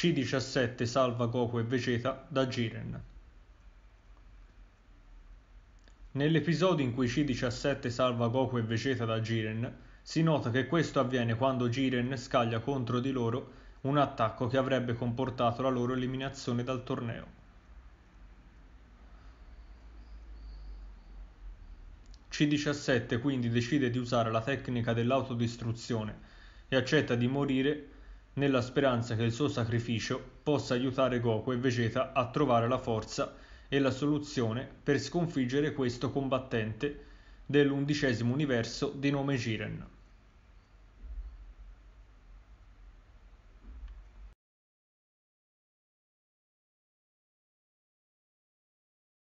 C-17 salva Goku e Vegeta da Jiren. Nell'episodio in cui C-17 salva Goku e Vegeta da Jiren, si nota che questo avviene quando Jiren scaglia contro di loro un attacco che avrebbe comportato la loro eliminazione dal torneo. C-17 quindi decide di usare la tecnica dell'autodistruzione e accetta di morire nella speranza che il suo sacrificio possa aiutare Goku e Vegeta a trovare la forza e la soluzione per sconfiggere questo combattente dell'undicesimo universo di nome Jiren.